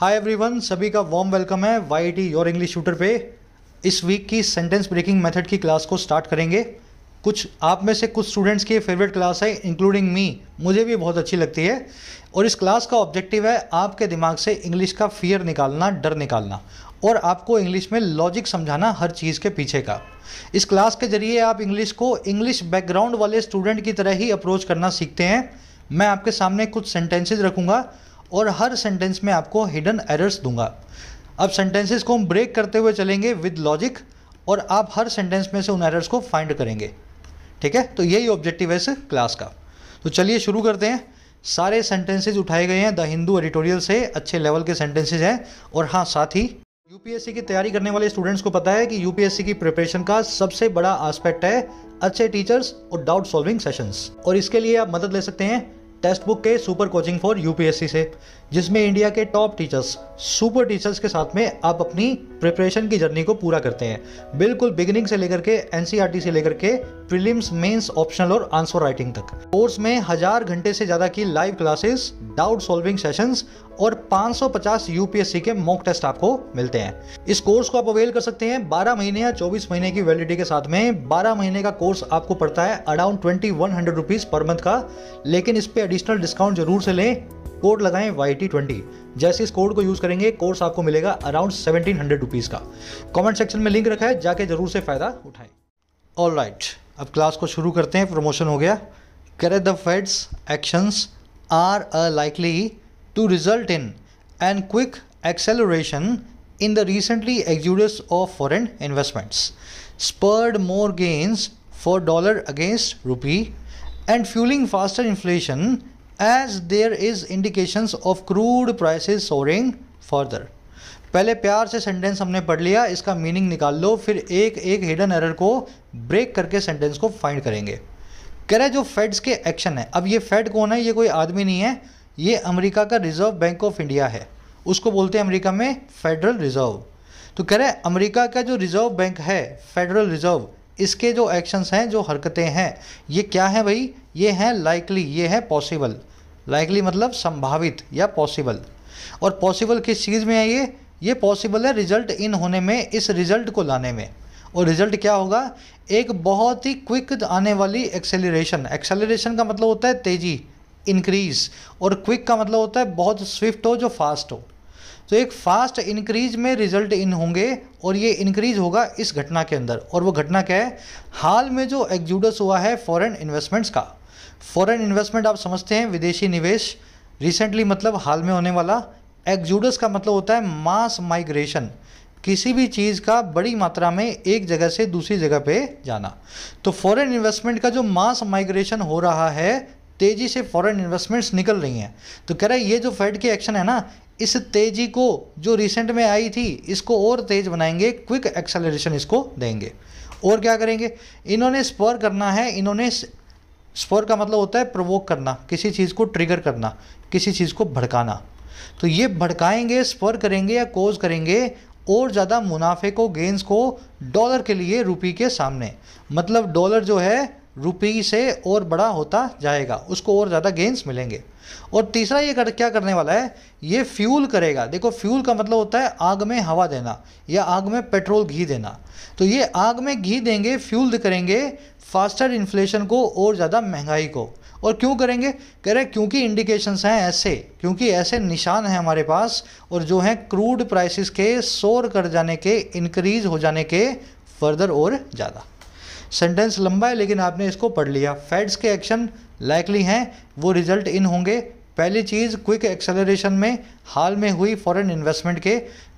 हाय everyone सभी का warm welcome है Y T your English shooter पे इस वीक की सेंटेंस ब्रेकिंग मेथड की क्लास को स्टार्ट करेंगे कुछ आप में से कुछ स्टूडेंट्स की फेवरेट क्लास है इंक्लूडिंग मी मुझे भी बहुत अच्छी लगती है और इस क्लास का ऑब्जेक्टिव है आपके दिमाग से इंग्लिश का फियर निकालना डर निकालना और आपको इंग्लिश में लॉजिक समझाना हर चीज़ के पीछे का इस क्लास के जरिए आप इंग्लिश को इंग्लिश बैकग्राउंड वाले स्टूडेंट की तरह ही अप्रोच करना सीखते हैं मैं आपके सामने कुछ सेंटेंसेज रखूँगा और हर सेंटेंस में आपको हिडन एरर्स दूंगा अब सेंटेंसेस को हम ब्रेक करते हुए चलेंगे विद लॉजिक और आप हर सेंटेंस में से उन एरर्स को फाइंड करेंगे ठीक है तो यही ऑब्जेक्टिव है इस क्लास का तो चलिए शुरू करते हैं सारे सेंटेंसेज उठाए गए हैं द हिंदू एडिटोरियल से अच्छे लेवल के सेंटेंसेज हैं और हाँ साथ ही यूपीएससी की तैयारी करने वाले स्टूडेंट्स को पता है कि यूपीएससी की प्रिपरेशन का सबसे बड़ा आस्पेक्ट है अच्छे टीचर्स और डाउट सॉल्विंग सेशंस और इसके लिए आप मदद ले सकते हैं टेस्ट बुक के सुपर कोचिंग फॉर यूपीएससी से जिसमें इंडिया के टॉप टीचर्स सुपर टीचर्स के साथ में आप अपनी प्रिपरेशन की जर्नी को पूरा करते हैं बिल्कुल बिगिनिंग से लेकर के एन से लेकर के प्रीलिम्स मेंस ऑप्शनल और आंसर राइटिंग तक कोर्स में हजार घंटे से ज्यादा की live classes doubt solving sessions और 550 यूपीएससी के मॉक टेस्ट आपको मिलते हैं इस कोर्स को आप अवेल कर सकते हैं 12 महीने या 24 महीने की वैलिडिटी के साथ में 12 महीने का कोर्स आपको पड़ता है around twenty one hundred per month का लेकिन इस पर एडिशनल डिस्काउंट जरूर से लें कोड लगाएं वाई टी ट्वेंटी जैसे इस कोड को यूज करेंगे कोर्स आपको मिलेगा अराउंड सेवनटीन हंड्रेड का कमेंट सेक्शन में लिंक रखा है जाके जरूर से फायदा उठाएं ऑल राइट right. अब क्लास को शुरू करते हैं प्रमोशन हो गया करे the Fed's actions are a likely to result in an quick acceleration in the recently exodus of foreign investments spurred more gains for dollar against rupee and fuelling faster inflation as there is indication of crude price souring further पहले प्यार से sentence हमने पढ़ लिया इसका meaning निकाल लो फिर एक एक हिडन एरर को ब्रेक करके सेंटेंस को फाइंड करेंगे कह रहे जो फेड्स के एक्शन है अब ये फेड कौन है ये कोई आदमी नहीं है ये अमेरिका का रिजर्व बैंक ऑफ इंडिया है उसको बोलते हैं अमेरिका में फेडरल रिजर्व तो कह रहे हैं अमरीका का जो रिजर्व बैंक है फेडरल रिजर्व इसके जो एक्शंस हैं जो हरकतें हैं ये क्या है भाई ये हैं लाइकली ये है पॉसिबल लाइकली मतलब संभावित या पॉसिबल और पॉसिबल किस चीज़ में है ये ये पॉसिबल है रिजल्ट इन होने में इस रिजल्ट को लाने में और रिजल्ट क्या होगा एक बहुत ही क्विक आने वाली एक्सेलरेशन एक्सेलरेशन का मतलब होता है तेज़ी इंक्रीज और क्विक का मतलब होता है बहुत स्विफ्ट हो जो फास्ट हो तो एक फास्ट इंक्रीज में रिजल्ट इन होंगे और ये इंक्रीज होगा इस घटना के अंदर और वो घटना क्या है हाल में जो एग्जूडस हुआ है फॉरेन इन्वेस्टमेंट्स का फॉरेन इन्वेस्टमेंट आप समझते हैं विदेशी निवेश रिसेंटली मतलब हाल में होने वाला एग्जूडस का मतलब होता है मास माइग्रेशन किसी भी चीज़ का बड़ी मात्रा में एक जगह से दूसरी जगह पे जाना तो फॉरेन इन्वेस्टमेंट का जो मास माइग्रेशन हो रहा है तेज़ी से फॉरेन इन्वेस्टमेंट्स निकल रही हैं तो कह रहा है ये जो फेड की एक्शन है ना इस तेज़ी को जो रिसेंट में आई थी इसको और तेज़ बनाएंगे क्विक एक्सेलरेशन इसको देंगे और क्या करेंगे इन्होंने स्पोर करना है इन्होंने स्पोर का मतलब होता है प्रवोक करना किसी चीज़ को ट्रिगर करना किसी चीज़ को भड़काना तो ये भड़काएंगे स्पर करेंगे या कोज करेंगे और ज़्यादा मुनाफे को गेंस को डॉलर के लिए रुपी के सामने मतलब डॉलर जो है रुपी से और बड़ा होता जाएगा उसको और ज़्यादा गेंस मिलेंगे और तीसरा ये कर क्या करने वाला है ये फ्यूल करेगा देखो फ्यूल का मतलब होता है आग में हवा देना या आग में पेट्रोल घी देना तो ये आग में घी देंगे फ्यूल करेंगे फास्टर इन्फ्लेशन को और ज़्यादा महंगाई को और क्यों करेंगे कह रहे क्योंकि इंडिकेशंस हैं ऐसे क्योंकि ऐसे निशान हैं हमारे पास और जो हैं क्रूड प्राइसेस के सोर कर जाने के इंक्रीज हो जाने के फर्दर और ज़्यादा सेंटेंस लंबा है लेकिन आपने इसको पढ़ लिया फेड्स के एक्शन लाइकली हैं वो रिजल्ट इन होंगे पहली चीज़ क्विक एक्सेलरेशन में हाल में हुई फॉरेन इन्वेस्टमेंट के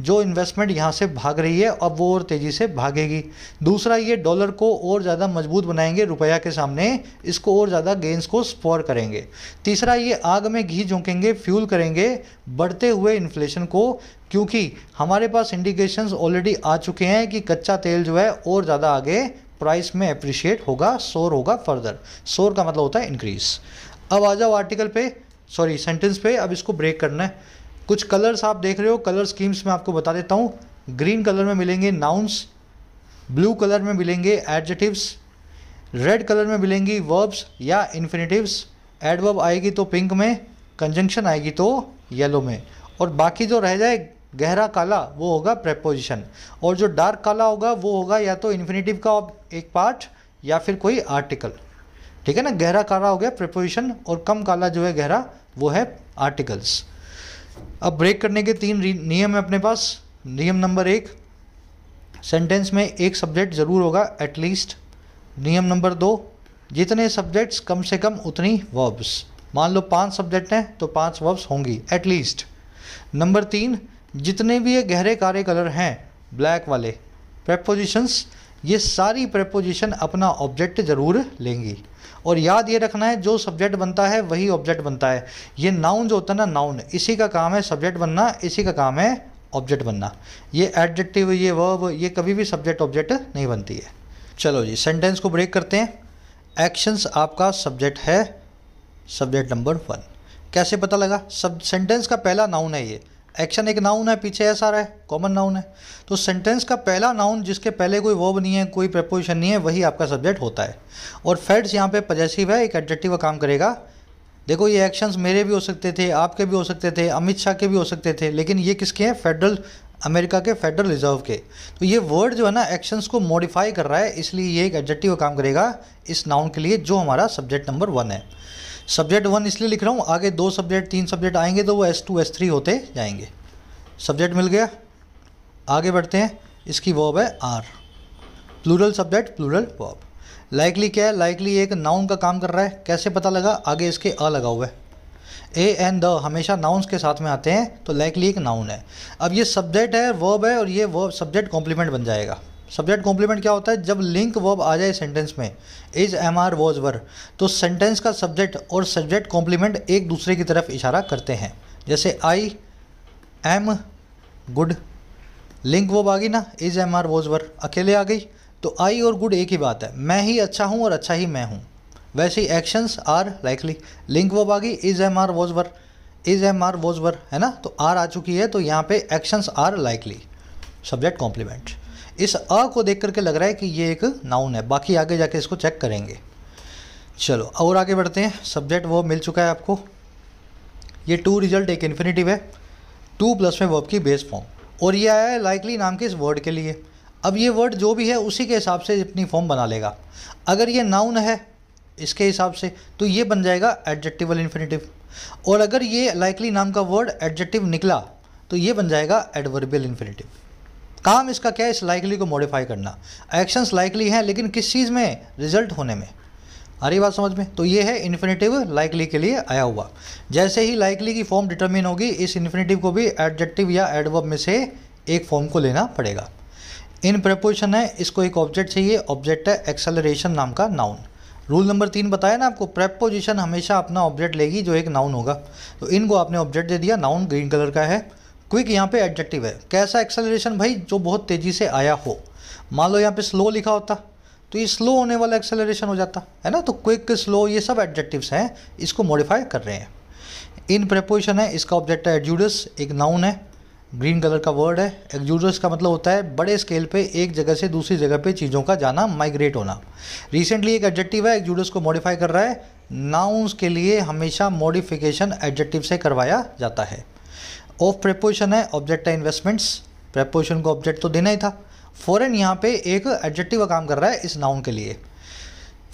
जो इन्वेस्टमेंट यहाँ से भाग रही है अब वो और तेज़ी से भागेगी दूसरा ये डॉलर को और ज़्यादा मजबूत बनाएंगे रुपया के सामने इसको और ज़्यादा गेंस को स्पोर करेंगे तीसरा ये आग में घी झोंकेंगे फ्यूल करेंगे बढ़ते हुए इन्फ्लेशन को क्योंकि हमारे पास इंडिकेशंस ऑलरेडी आ चुके हैं कि कच्चा तेल जो है और ज़्यादा आगे प्राइस में अप्रिशिएट होगा सोर होगा फर्दर सोर का मतलब होता है इंक्रीज अब आ जाओ आर्टिकल पे सॉरी सेंटेंस पे अब इसको ब्रेक करना है कुछ कलर्स आप देख रहे हो कलर स्कीम्स मैं आपको बता देता हूँ ग्रीन कलर में मिलेंगे नाउन्स ब्लू कलर में मिलेंगे एडजेटिव्स रेड कलर में मिलेंगी वर्ब्स या इन्फिनेटिव्स एडवर्ब आएगी तो पिंक में कंजंक्शन आएगी तो येलो में और बाकी जो रह जाए गहरा काला वो होगा प्रेपोजिशन और जो डार्क काला होगा वो होगा या तो इन्फिनेटिव का एक पार्ट या फिर कोई आर्टिकल ठीक है ना गहरा काला हो गया प्रेपोजिशन और कम काला जो है गहरा वो है आर्टिकल्स अब ब्रेक करने के तीन नियम है अपने पास नियम नंबर एक सेंटेंस में एक सब्जेक्ट ज़रूर होगा एटलीस्ट नियम नंबर दो जितने सब्जेक्ट्स कम से कम उतनी वर्ब्स मान लो पांच सब्जेक्ट हैं तो पांच वर्ब्स होंगी एटलीस्ट नंबर तीन जितने भी ये गहरे कारे कलर हैं ब्लैक वाले प्रेपोजिशंस ये सारी प्रेपोजिशन अपना ऑब्जेक्ट ज़रूर लेंगी और याद ये रखना है जो सब्जेक्ट बनता है वही ऑब्जेक्ट बनता है ये नाउन जो होता है ना नाउन इसी का काम है सब्जेक्ट बनना इसी का काम है ऑब्जेक्ट बनना ये एडजेक्टिव ये वर्ब ये कभी भी सब्जेक्ट ऑब्जेक्ट नहीं बनती है चलो जी सेंटेंस को ब्रेक करते हैं एक्शंस आपका सब्जेक्ट है सब्जेक्ट नंबर वन कैसे पता लगा सब सेंटेंस का पहला नाउन है ये एक्शन एक नाउन है पीछे ऐसा रहा है कॉमन नाउन है तो सेंटेंस का पहला नाउन जिसके पहले कोई वर्ब नहीं है कोई प्रपोजिशन नहीं है वही आपका सब्जेक्ट होता है और फेड्स यहाँ पे पजेसिव है एक एडजेक्टिव काम करेगा देखो ये एक्शंस मेरे भी हो सकते थे आपके भी हो सकते थे अमित शाह के भी हो सकते थे लेकिन ये किसके हैं फेडरल अमेरिका के फेडरल रिजर्व के तो ये वर्ड जो है ना एक्शंस को मॉडिफाई कर रहा है इसलिए ये एक एडजेक्टिव काम करेगा इस नाउन के लिए जो हमारा सब्जेक्ट नंबर वन है सब्जेक्ट वन इसलिए लिख रहा हूँ आगे दो सब्जेक्ट तीन सब्जेक्ट आएंगे तो वो एस टू एस थ्री होते जाएंगे सब्जेक्ट मिल गया आगे बढ़ते हैं इसकी वॉब है are plural subject plural verb likely क्या है लाइकली एक नाउन का काम कर रहा है कैसे पता लगा आगे इसके अ लगा हुआ है ए एन द हमेशा नाउन्स के साथ में आते हैं तो लाइकली एक नाउन है अब ये सब्जेक्ट है वर्ब है और ये वर्ब सब्जेक्ट कॉम्प्लीमेंट बन जाएगा सब्जेक्ट कॉम्प्लीमेंट क्या होता है जब लिंक वर्ब आ जाए सेंटेंस में is am are was were तो सेंटेंस का सब्जेक्ट और सब्जेक्ट कॉम्प्लीमेंट एक दूसरे की तरफ इशारा करते हैं जैसे I am good link verb आ गई ना is am are was were अकेले आ गई तो आई और गुड एक ही बात है मैं ही अच्छा हूँ और अच्छा ही मैं हूँ वैसे ही actions are likely link verb आ गई is am are was were is am are was were है ना तो आर आ चुकी है तो यहाँ पे actions are likely subject complement इस अ को देख करके लग रहा है कि ये एक नाउन है बाकी आगे जाके इसको चेक करेंगे चलो और आगे बढ़ते हैं सब्जेक्ट वो मिल चुका है आपको ये टू रिजल्ट एक इन्फिनेटिव है टू प्लस में वर्ब की बेस फॉर्म और ये आया है लाइकली नाम के इस वर्ड के लिए अब ये वर्ड जो भी है उसी के हिसाब से अपनी फॉर्म बना लेगा अगर ये नाउन है इसके हिसाब से तो ये बन जाएगा एडजेक्टिवल इन्फिनेटिव और अगर ये लाइकली नाम का वर्ड एडजेक्टिव निकला तो ये बन जाएगा एडवर्बियल इन्फिनेटिव काम इसका क्या है इस लाइकली को मॉडिफाई करना एक्शंस लाइकली हैं लेकिन किस चीज़ में रिजल्ट होने में आ रही बात समझ में तो ये है इन्फिनेटिव लाइकली के लिए आया हुआ जैसे ही लाइकली की फॉर्म डिटर्मिन होगी इस इन्फिनेटिव को भी एडजेक्टिव या एडवर्ब में से एक फॉर्म को लेना पड़ेगा इन प्रपोजिशन है इसको एक ऑब्जेक्ट चाहिए ऑब्जेक्ट है एक्सेलरेशन नाम का नाउन रूल नंबर तीन बताया ना आपको प्रेपोजिशन हमेशा अपना ऑब्जेक्ट लेगी जो एक नाउन होगा तो इनको आपने ऑब्जेक्ट दे दिया नाउन ग्रीन कलर का है क्विक यहाँ पे एडजेक्टिव है कैसा एक्सेलरेशन भाई जो बहुत तेज़ी से आया हो मान लो यहाँ पे स्लो लिखा होता तो ये स्लो होने वाला एक्सेलरेशन हो जाता है ना तो क्विक स्लो ये सब एडजेक्टिव्स हैं इसको मॉडिफाई कर रहे हैं इन प्रपोजिशन है इसका ऑब्जेक्ट है एडजूडस एक नाउन है ग्रीन कलर का वर्ड है एक्जूडस का मतलब होता है बड़े स्केल पे एक जगह से दूसरी जगह पे चीज़ों का जाना माइग्रेट होना रिसेंटली एक एडजेक्टिव है एक्जूडस को मॉडिफाई कर रहा है नाउंस के लिए हमेशा मॉडिफिकेशन एडजेक्टिव से करवाया जाता है ऑफ प्रपोजिशन है ऑब्जेक्ट है इन्वेस्टमेंट्स प्रपोजिशन को ऑब्जेक्ट तो देना ही था फॉरेन यहाँ पे एक एडजेक्टिव का काम कर रहा है इस नाउन के लिए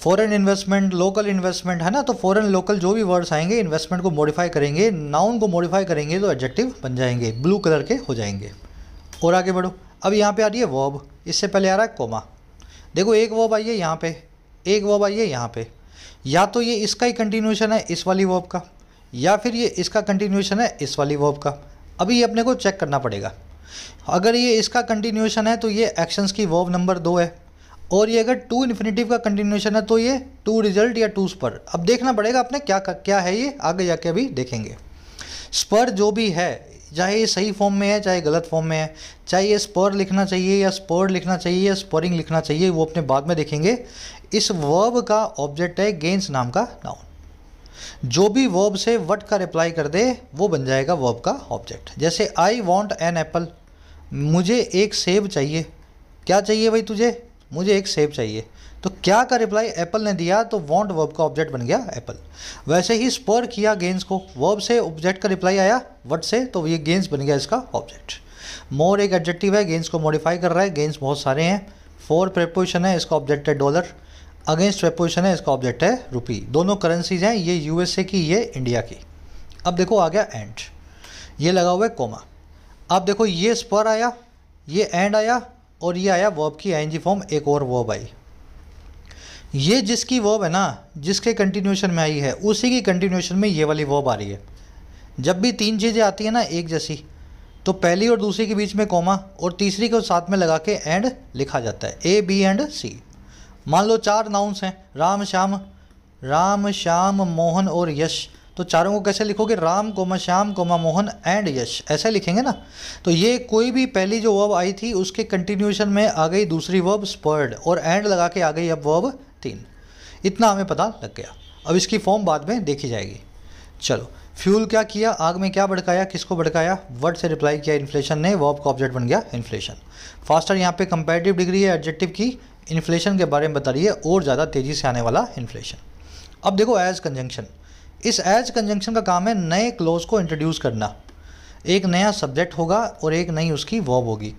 फॉरेन इन्वेस्टमेंट लोकल इन्वेस्टमेंट है ना तो फॉरेन लोकल जो भी वर्ड्स आएंगे इन्वेस्टमेंट को मॉडिफाई करेंगे नाउन को मॉडिफाई करेंगे तो एडजेक्टिव बन जाएंगे ब्लू कलर के हो जाएंगे और आगे बढ़ो अब यहाँ पे आ रही है वर्ब इससे पहले आ रहा है कोमा देखो एक वर्ब आई है यहाँ पे एक वर्ब आई है यहाँ पे या तो ये इसका ही कंटिन्यूशन है इस वाली वर्ब का या फिर ये इसका कंटिन्यूशन है इस वाली वर्ब का अभी ये अपने को चेक करना पड़ेगा अगर ये इसका कंटिन्यूशन है तो ये एक्शंस की वॉव नंबर दो है और ये अगर टू इन्फिनेटिव का कंटिन्यूशन है तो ये टू रिजल्ट या टू स्पर अब देखना पड़ेगा अपने क्या क्या है ये आगे जाके अभी देखेंगे स्पर जो भी है चाहे ये सही फॉर्म में है चाहे गलत फॉर्म में है चाहे ये स्पर लिखना चाहिए या स्पर लिखना चाहिए या स्पोरिंग लिखना चाहिए वो अपने बाद में देखेंगे इस वर्ब का ऑब्जेक्ट है गेंस नाम का नाउन जो भी वर्ब से वट का रिप्लाई कर दे वो बन जाएगा वर्ब का ऑब्जेक्ट जैसे आई वॉन्ट एन एप्पल मुझे एक सेब चाहिए क्या चाहिए भाई तुझे मुझे एक सेब चाहिए तो क्या का रिप्लाई एप्पल ने दिया तो वॉन्ट वर्ब का ऑब्जेक्ट बन गया एप्पल वैसे ही स्पर किया गेंस को वर्ब से ऑब्जेक्ट का रिप्लाई आया वट से तो ये गेंस बन गया इसका ऑब्जेक्ट मोर एक एडजेक्टिव है गेंस को मॉडिफाई कर रहा है गेंस बहुत सारे हैं फोर प्रेपोजिशन है इसका ऑब्जेक्ट है डॉलर अगेंस्ट वेपोजिशन है इसका ऑब्जेक्ट है रुपी दोनों करेंसीज हैं ये यूएसए की ये इंडिया की अब देखो आ गया एंड ये लगा हुआ है कोमा अब देखो ये स्पर आया ये एंड आया और ये आया वर्ब की आई फॉर्म एक और वर्ब आई ये जिसकी वर्ब है ना जिसके कंटिन्यूशन में आई है उसी की कंटिन्यूशन में ये वाली वर्ब आ रही है जब भी तीन चीज़ें आती है ना एक जैसी तो पहली और दूसरी के बीच में कोमा और तीसरी को साथ में लगा के एंड लिखा जाता है ए बी एंड सी मान लो चार नाउन्स हैं राम श्याम राम श्याम मोहन और यश तो चारों को कैसे लिखोगे Ram comma Shyam comma Mohan and Yash ऐसे लिखेंगे ना तो ये कोई भी पहली जो वर्ब आई थी उसके कंटिन्यूएशन में आ गई दूसरी वर्ब स्पर्ड और एंड लगा के आ गई अब वर्ब तीन इतना हमें पता लग गया अब इसकी फॉर्म बाद में देखी जाएगी चलो फ्यूल क्या किया आग में क्या भड़काया किसको भड़काया वर्ड से रिप्लाई किया इन्फ्लेशन ने वर्ब का ऑब्जेक्ट बन गया इन्फ्लेशन फास्टर यहाँ पे कंपेरेटिव डिग्री है एडजेक्टिव की इन्फ्लेशन के बारे में बता रही है और ज़्यादा तेज़ी से आने वाला इन्फ्लेशन अब देखो एज कंजंक्शन इस एज कंजंक्शन का काम है नए क्लोज को इंट्रोड्यूस करना एक नया सब्जेक्ट होगा और एक नई उसकी वॉब होगी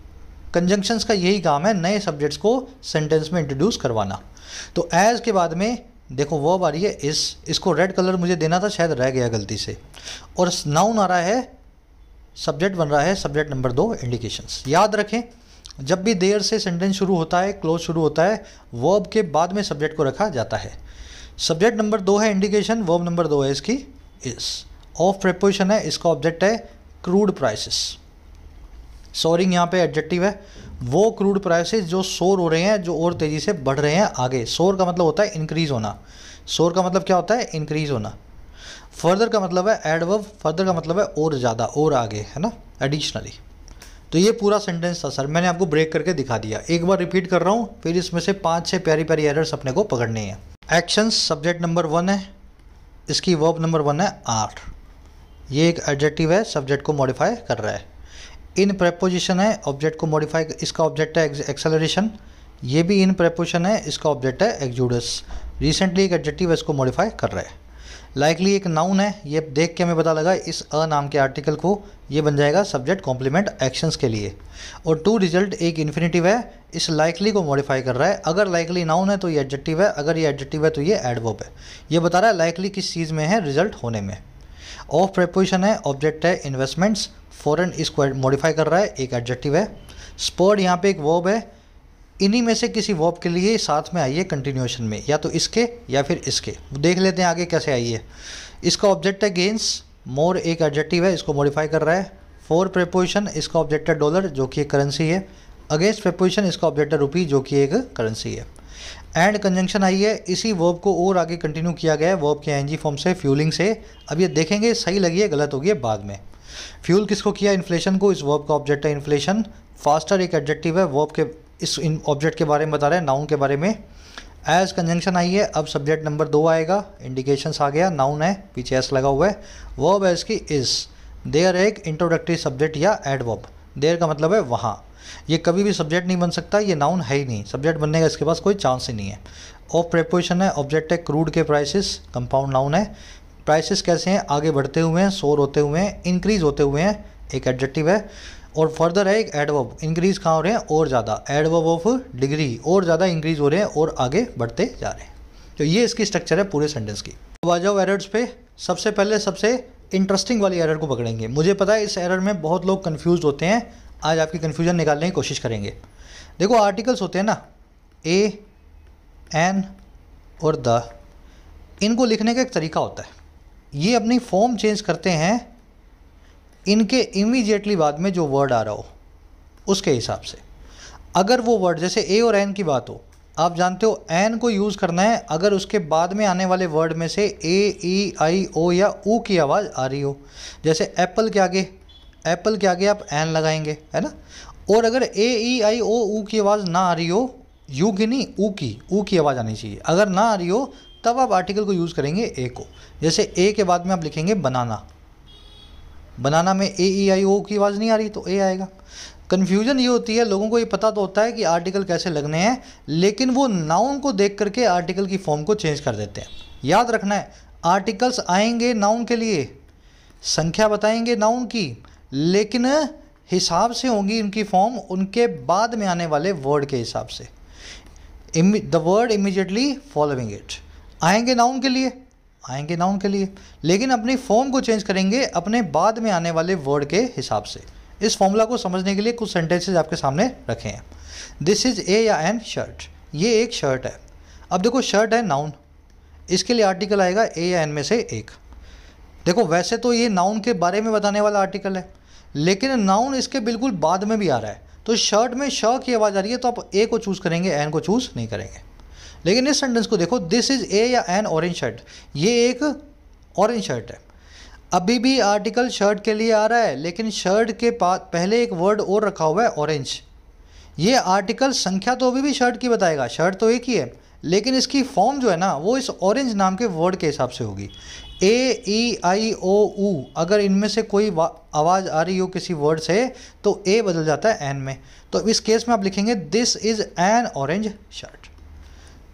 कंजंक्शंस का यही काम है नए सब्जेक्ट्स को सेंटेंस में इंट्रोड्यूस करवाना तो एज के बाद में देखो वॉब आ रही है इस इसको रेड कलर मुझे देना था शायद रह गया गलती से और नाउन आ रहा है सब्जेक्ट बन रहा है सब्जेक्ट नंबर दो इंडिकेशंस याद रखें जब भी देयर से सेंटेंस शुरू होता है क्लोज शुरू होता है वर्ब के बाद में सब्जेक्ट को रखा जाता है सब्जेक्ट नंबर दो है इंडिकेशन वर्ब नंबर दो है इसकी इस ऑफ प्रपोजिशन है इसका ऑब्जेक्ट है क्रूड प्राइसेस सोरिंग यहाँ पे एडजेक्टिव है वो क्रूड प्राइसेस जो सोर हो रहे हैं जो और तेज़ी से बढ़ रहे हैं आगे सोर का मतलब होता है इंक्रीज होना सोर का मतलब क्या होता है इंक्रीज होना फर्दर का मतलब है एडवर्ब फर्दर का मतलब है और ज़्यादा और आगे है ना एडिशनली तो ये पूरा सेंटेंस था सर मैंने आपको ब्रेक करके दिखा दिया एक बार रिपीट कर रहा हूँ फिर इसमें से पाँच छः प्यारी प्यारी एरर्स अपने को पकड़नी है एक्शंस सब्जेक्ट नंबर वन है इसकी वर्ब नंबर वन है आर ये एक एडजेक्टिव है सब्जेक्ट को मॉडिफाई कर रहा है इन प्रपोजिशन है ऑब्जेक्ट को मॉडिफाई इसका ऑब्जेक्ट है एक्सेलरेशन ये भी इन प्रेपोजिशन है इसका ऑब्जेक्ट है एक्जूडस रिसेंटली एक एडजेक्टिव इसको मॉडिफाई कर रहा है लाइकली एक नाउन है ये देख के हमें पता लगा इस अ नाम के आर्टिकल को ये बन जाएगा सब्जेक्ट कॉम्प्लीमेंट एक्शंस के लिए और टू रिजल्ट एक इन्फिनेटिव है इस लाइकली को मॉडिफाई कर रहा है अगर लाइकली नाउन है तो ये एडजेक्टिव है अगर ये एडजेक्टिव है तो ये एडवोप है ये बता रहा है लाइकली किस चीज़ में है रिजल्ट होने में ऑफ प्रपोजिशन है ऑब्जेक्ट है इन्वेस्टमेंट्स फॉरन इसको मॉडिफाई कर रहा है एक एडजेक्टिव है स्पर्ड यहाँ पे एक वॉब है इन्हीं में से किसी वॉप के लिए साथ में आइए कंटिन्यूएशन में या तो इसके या फिर इसके देख लेते हैं आगे कैसे आइए इसका ऑब्जेक्ट है गेंस मोर एक एडजेक्टिव है इसको मॉडिफाई कर रहा है फोर प्रपोजिशन इसका ऑब्जेक्ट है डॉलर जो कि एक करेंसी है अगेंस्ट प्रपोजिशन इसका ऑब्जेक्ट है रुपी जो कि एक करेंसी है एंड कंजंक्शन आई है इसी वर्ब को और आगे कंटिन्यू किया गया है वर्ब के एनजी फॉर्म से फ्यूलिंग से अब ये देखेंगे सही लगी है गलत होगी बाद में फ्यूल किसको किया इन्फ्लेशन को इस वर्ब का ऑब्जेक्ट है इन्फ्लेशन फास्टर एक एडजेक्टिव है वर्ब के इस इन ऑब्जेक्ट के बारे में बता रहा है नाउन के बारे में एज कंजंक्शन आई है अब सब्जेक्ट नंबर दो आएगा इंडिकेशंस आ गया नाउन है पीछे एस लगा हुआ है वर्ब है इसकी इज़ देयर एक इंट्रोडक्टरी सब्जेक्ट या एडवर्ब देयर का मतलब है वहाँ ये कभी भी सब्जेक्ट नहीं बन सकता ये नाउन है ही नहीं सब्जेक्ट बनने का इसके पास कोई चांस ही नहीं है ऑफ प्रेपोजिशन है ऑब्जेक्ट है क्रूड के प्राइसेस कंपाउंड नाउन है प्राइसेस कैसे हैं आगे बढ़ते हुए हैं शोर होते हुए हैं इंक्रीज होते हुए हैं एक एडजेक्टिव है और फर्दर है एक एडवर्ब इंक्रीज़ कहाँ हो रहे हैं और ज़्यादा एडवर्ब ऑफ डिग्री और ज़्यादा इंक्रीज़ हो रहे हैं और आगे बढ़ते जा रहे हैं तो ये इसकी स्ट्रक्चर है पूरे सेंटेंस की अब आ जाओ एरर्स पे सबसे पहले सबसे इंटरेस्टिंग वाली एरर को पकड़ेंगे मुझे पता है इस एरर में बहुत लोग कन्फ्यूज होते हैं आज आपकी कन्फ्यूजन निकालने की कोशिश करेंगे देखो आर्टिकल्स होते हैं ना ए एन और द इनको लिखने का एक तरीका होता है ये अपनी फॉर्म चेंज करते हैं इनके इमीजिएटली बाद में जो वर्ड आ रहा हो उसके हिसाब से अगर वो वर्ड जैसे ए और एन की बात हो आप जानते हो एन को यूज़ करना है अगर उसके बाद में आने वाले वर्ड में से ए ई आई ओ या ऊ की आवाज़ आ रही हो जैसे एप्पल के आगे एप्पल के आगे आप एन लगाएंगे है ना और अगर ए ई आई ओ ऊ की आवाज़ ना आ रही हो यू की नहीं ऊ की ऊ की आवाज़ आनी चाहिए अगर ना आ रही हो तब आप आर्टिकल को यूज़ करेंगे ए को जैसे ए के बाद में आप लिखेंगे बनाना बनाना में ए ई आई ओ की आवाज़ नहीं आ रही तो ए आएगा कन्फ्यूजन ये होती है लोगों को ये पता तो होता है कि आर्टिकल कैसे लगने हैं लेकिन वो नाउन को देख करके आर्टिकल की फॉर्म को चेंज कर देते हैं याद रखना है आर्टिकल्स आएंगे नाउन के लिए संख्या बताएंगे नाउन की लेकिन हिसाब से होंगी उनकी फॉर्म उनके बाद में आने वाले वर्ड के हिसाब से the word immediately following it आएंगे नाउन के लिए आएंगे नाउन के लिए लेकिन अपनी फॉर्म को चेंज करेंगे अपने बाद में आने वाले वर्ड के हिसाब से इस फॉर्मूला को समझने के लिए कुछ सेंटेंसेज आपके सामने रखे हैं दिस इज़ ए या एन शर्ट ये एक शर्ट है अब देखो शर्ट है नाउन इसके लिए आर्टिकल आएगा ए या एन में से एक देखो वैसे तो ये नाउन के बारे में बताने वाला आर्टिकल है लेकिन नाउन इसके बिल्कुल बाद में भी आ रहा है तो शर्ट में श की आवाज़ आ रही है तो आप ए को चूज़ करेंगे एन को चूज़ नहीं करेंगे लेकिन इस सेंटेंस को देखो दिस इज़ ए या एन ऑरेंज शर्ट ये एक ऑरेंज शर्ट है अभी भी आर्टिकल शर्ट के लिए आ रहा है लेकिन शर्ट के पास पहले एक वर्ड और रखा हुआ है ऑरेंज ये आर्टिकल संख्या तो अभी भी शर्ट की बताएगा शर्ट तो एक ही है लेकिन इसकी फॉर्म जो है ना वो इस ऑरेंज नाम के वर्ड के हिसाब से होगी ए ई आई ओ ऊ अगर इनमें से कोई आवाज़ आ रही हो किसी वर्ड से तो ए बदल जाता है एन में तो इस केस में आप लिखेंगे this is an orange shirt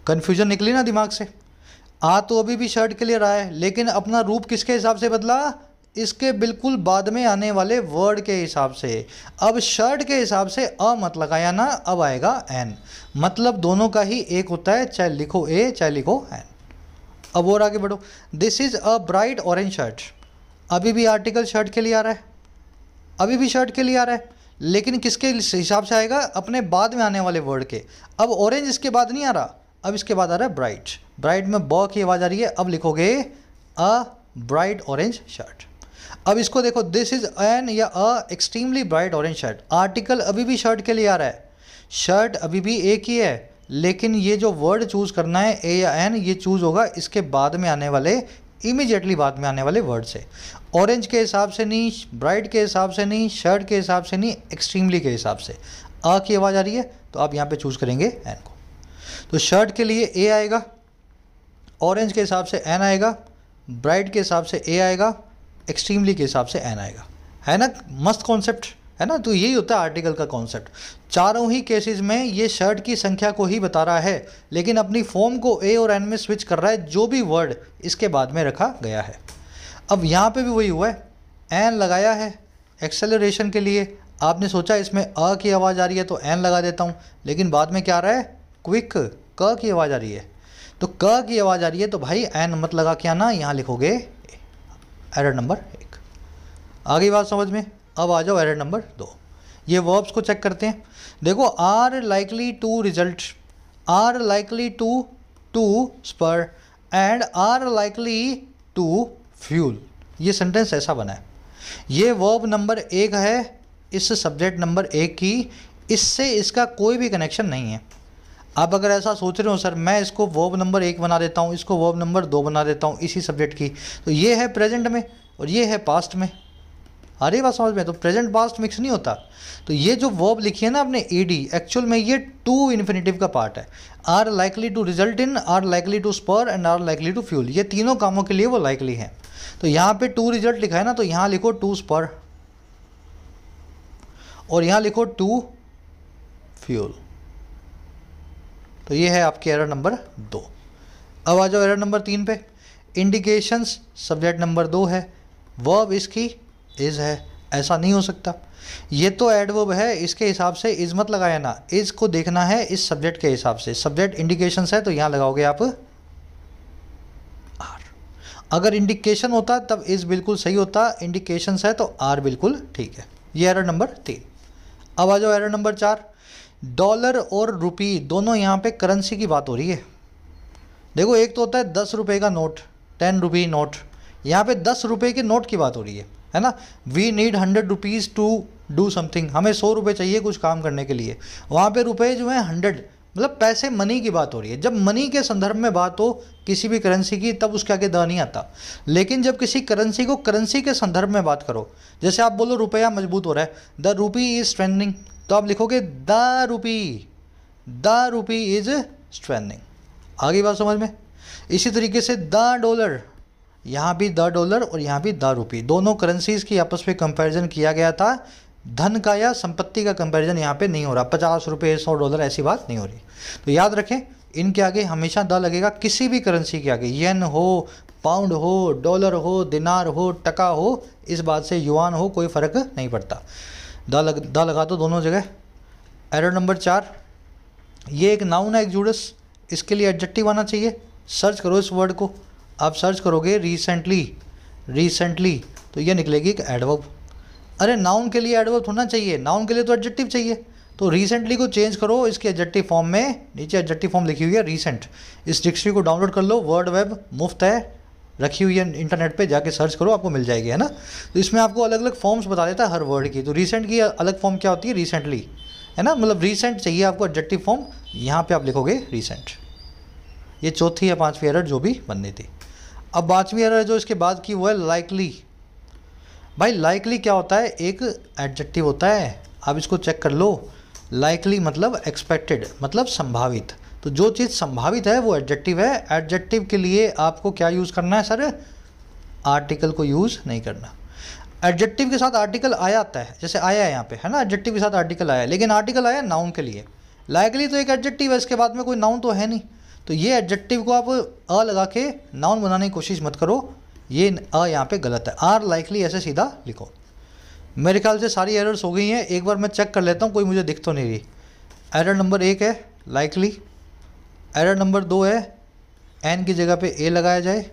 confusion निकली ना दिमाग से आ तो अभी भी शर्ट के लिए रहा है लेकिन अपना रूप किसके हिसाब से बदला इसके बिल्कुल बाद में आने वाले वर्ड के हिसाब से अब शर्ट के हिसाब से अ मत लगाया ना अब आएगा एन मतलब दोनों का ही एक होता है चाहे लिखो ए चाहे लिखो एन अब और आगे बढ़ो this is a bright orange shirt अभी भी आर्टिकल शर्ट के लिए आ रहा है अभी भी शर्ट के लिए आ रहा है लेकिन किसके हिसाब से आएगा अपने बाद में आने वाले वर्ड के अब ऑरेंज इसके बाद नहीं आ रहा अब इसके बाद आ रहा है ब्राइट ब्राइट में ब की आवाज़ आ रही है अब लिखोगे अ ब्राइट ऑरेंज शर्ट अब इसको देखो दिस इज एन या a extremely bright orange shirt article अभी भी शर्ट के लिए आ रहा है शर्ट अभी भी एक ही है लेकिन ये जो वर्ड चूज़ करना है ए या एन ये चूज़ होगा इसके बाद में आने वाले इमीजिएटली बाद में आने वाले वर्ड से ऑरेंज के हिसाब से नहीं ब्राइट के हिसाब से नहीं शर्ट के हिसाब से नहीं एक्सट्रीमली के हिसाब से अ की आवाज़ आ रही है तो आप यहाँ पे चूज़ करेंगे एन को तो शर्ट के लिए ए आएगा ऑरेंज के हिसाब से एन आएगा ब्राइट के हिसाब से ए आएगा एक्सट्रीमली के हिसाब से एन आएगा है ना मस्त कॉन्सेप्ट है ना तो यही होता है आर्टिकल का कॉन्सेप्ट चारों ही केसेस में ये शर्ट की संख्या को ही बता रहा है लेकिन अपनी फॉर्म को ए और एन में स्विच कर रहा है जो भी वर्ड इसके बाद में रखा गया है अब यहाँ पे भी वही हुआ है एन लगाया है एक्सेलरेशन के लिए आपने सोचा इसमें अ की आवाज़ आ रही है तो एन लगा देता हूँ लेकिन बाद में क्या आ रहा है क्विक क की आवाज़ आ रही है तो क की आवाज़ आ रही है तो भाई एन मत लगा के आना यहाँ लिखोगे एरर नंबर एक आगे बात समझ में अब आ जाओ एरर नंबर दो ये वर्ब्स को चेक करते हैं देखो are likely to result are likely to to spur and are likely to fuel ये सेंटेंस ऐसा बना है ये वर्ब नंबर एक है इस सब्जेक्ट नंबर एक की इससे इसका कोई भी कनेक्शन नहीं है आप अगर ऐसा सोच रहे हो सर मैं इसको वर्ब नंबर एक बना देता हूँ इसको वर्ब नंबर दो बना देता हूँ इसी सब्जेक्ट की तो ये है प्रेजेंट में और ये है पास्ट में अरे बात समझ में तो प्रेजेंट पास्ट मिक्स नहीं होता तो ये जो वर्ब लिखी है ना आपने ए डी एक्चुअल में ये टू इन्फिनेटिव का पार्ट है are likely to result in are likely to spur and are likely to fuel ये तीनों कामों के लिए वो लाइकली हैं तो यहाँ पे टू रिजल्ट लिखा है ना तो यहाँ लिखो टू स्पर और यहाँ लिखो टू फ्यूल तो ये है आपके एरर नंबर दो अब आ जाओ एरर नंबर तीन पे इंडिकेशंस सब्जेक्ट नंबर दो है वर्ब इसकी इज़ है ऐसा नहीं हो सकता ये तो एडवर्ब है इसके हिसाब से इज मत लगाया ना इज को देखना है इस सब्जेक्ट के हिसाब से सब्जेक्ट इंडिकेशंस है तो यहाँ लगाओगे आप आर अगर इंडिकेशन होता तब इज बिल्कुल सही होता इंडिकेशंस है तो आर बिल्कुल ठीक है ये एरर नंबर तीन अब आ जाओ एरर नंबर चार डॉलर और रुपी दोनों यहाँ पे करेंसी की बात हो रही है देखो एक तो होता है दस रुपये का नोट टेन रुपी नोट यहाँ पे दस रुपये के नोट की बात हो रही है है ना we need hundred rupees to do something हमें सौ रुपये चाहिए कुछ काम करने के लिए वहाँ पे रुपए जो है हंड्रेड मतलब पैसे मनी की बात हो रही है जब मनी के संदर्भ में बात हो किसी भी करेंसी की तब उसके आगे द नहीं आता लेकिन जब किसी करेंसी को करेंसी के संदर्भ में बात करो जैसे आप बोलो रुपया मजबूत हो रहा है द रूपी इज स्ट्रेंडिंग तो आप लिखोगे the rupee the rupee is स्ट्रेंडिंग आगे बात समझ में इसी तरीके से द डॉलर यहाँ भी द डॉलर और यहाँ भी द रूपी दोनों करेंसीज़ की आपस में कंपेरिजन किया गया था धन का या संपत्ति का कंपैरिजन यहाँ पे नहीं हो रहा पचास रुपये सौ डॉलर ऐसी बात नहीं हो रही तो याद रखें इनके आगे हमेशा द लगेगा किसी भी करेंसी के आगे येन हो पाउंड हो डॉलर हो दिनार हो टका हो इस बात से युवान हो कोई फ़र्क नहीं पड़ता द लग द लगा दो तो दोनों जगह एरर नंबर चार ये एक नाउन है एक जूडस इसके लिए एडजेक्टिव आना चाहिए सर्च करो इस वर्ड को आप सर्च करोगे रिसेंटली रिसेंटली तो ये निकलेगी एक एडवर्ब अरे नाउन के लिए एडवर्ब होना चाहिए नाउन के लिए तो एडजेक्टिव चाहिए तो रिसेंटली को चेंज करो इसके एडजेक्टिव फॉर्म में नीचे एडजेक्टिव फॉर्म लिखी हुई है रिसेंट इस डिक्शनरी को डाउनलोड कर लो वर्ड वेब मुफ्त है रखी हुई है इंटरनेट पे जाके सर्च करो आपको मिल जाएगी है ना तो इसमें आपको अलग अलग फॉर्म्स बता देता है हर वर्ड की तो रिसेंट की अलग फॉर्म क्या होती है रिसेंटली है ना मतलब रिसेंट चाहिए आपको एडजेक्टिव फॉर्म यहाँ पे आप लिखोगे रिसेंट ये चौथी या पाँचवीं एरर जो भी बननी थी अब पाँचवीं एरर जो इसके बाद की वो है लाइकली भाई लाइकली क्या होता है एक एडजेक्टिव होता है आप इसको चेक कर लो लाइकली मतलब एक्सपेक्टेड मतलब संभावित तो जो चीज़ संभावित है वो एडजेक्टिव है एडजेक्टिव के लिए आपको क्या यूज़ करना है सर आर्टिकल को यूज़ नहीं करना एडजेक्टिव के साथ आर्टिकल आया आता है जैसे आया है यहाँ पे है ना एडजेक्टिव के साथ आर्टिकल आया लेकिन आर्टिकल आया नाउन के लिए लाइकली तो एक एडजेक्टिव है इसके बाद में कोई नाउन तो है नहीं तो ये एडजेक्टिव को आप अ लगा के नाउन बनाने की कोशिश मत करो ये अ यहाँ पे गलत है आर लाइकली ऐसे सीधा लिखो मेरे ख्याल से सारी एरर्स हो गई हैं एक बार मैं चेक कर लेता हूँ कोई मुझे दिख तो नहीं रही एरर नंबर एक है लाइकली एरर नंबर दो है एन की जगह पे ए लगाया जाए